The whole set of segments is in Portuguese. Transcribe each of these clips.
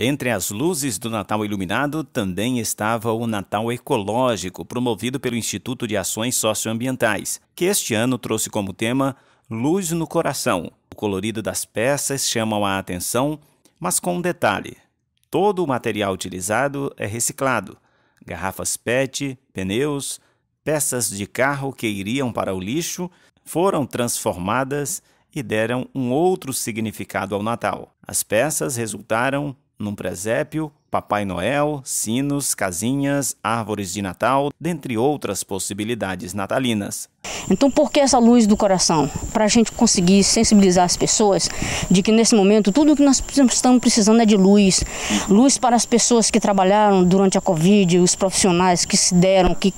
Entre as luzes do Natal iluminado também estava o Natal Ecológico, promovido pelo Instituto de Ações Socioambientais, que este ano trouxe como tema Luz no Coração. O colorido das peças chamam a atenção, mas com um detalhe: todo o material utilizado é reciclado. Garrafas PET, pneus, peças de carro que iriam para o lixo foram transformadas e deram um outro significado ao Natal. As peças resultaram num presépio, Papai Noel, sinos, casinhas, árvores de Natal, dentre outras possibilidades natalinas. Então, por que essa luz do coração? Para a gente conseguir sensibilizar as pessoas de que nesse momento tudo que nós estamos precisando é de luz. Luz para as pessoas que trabalharam durante a Covid, os profissionais que se deram, que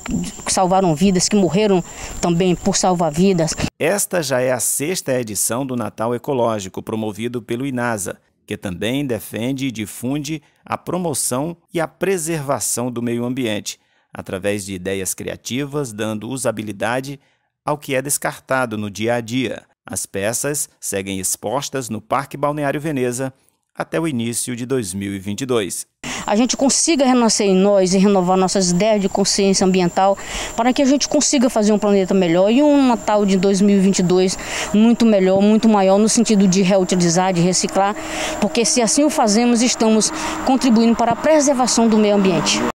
salvaram vidas, que morreram também por salvar vidas. Esta já é a sexta edição do Natal Ecológico, promovido pelo INASA que também defende e difunde a promoção e a preservação do meio ambiente, através de ideias criativas, dando usabilidade ao que é descartado no dia a dia. As peças seguem expostas no Parque Balneário Veneza até o início de 2022 a gente consiga renascer em nós e renovar nossas ideias de consciência ambiental para que a gente consiga fazer um planeta melhor e um Natal de 2022 muito melhor, muito maior no sentido de reutilizar, de reciclar, porque se assim o fazemos, estamos contribuindo para a preservação do meio ambiente.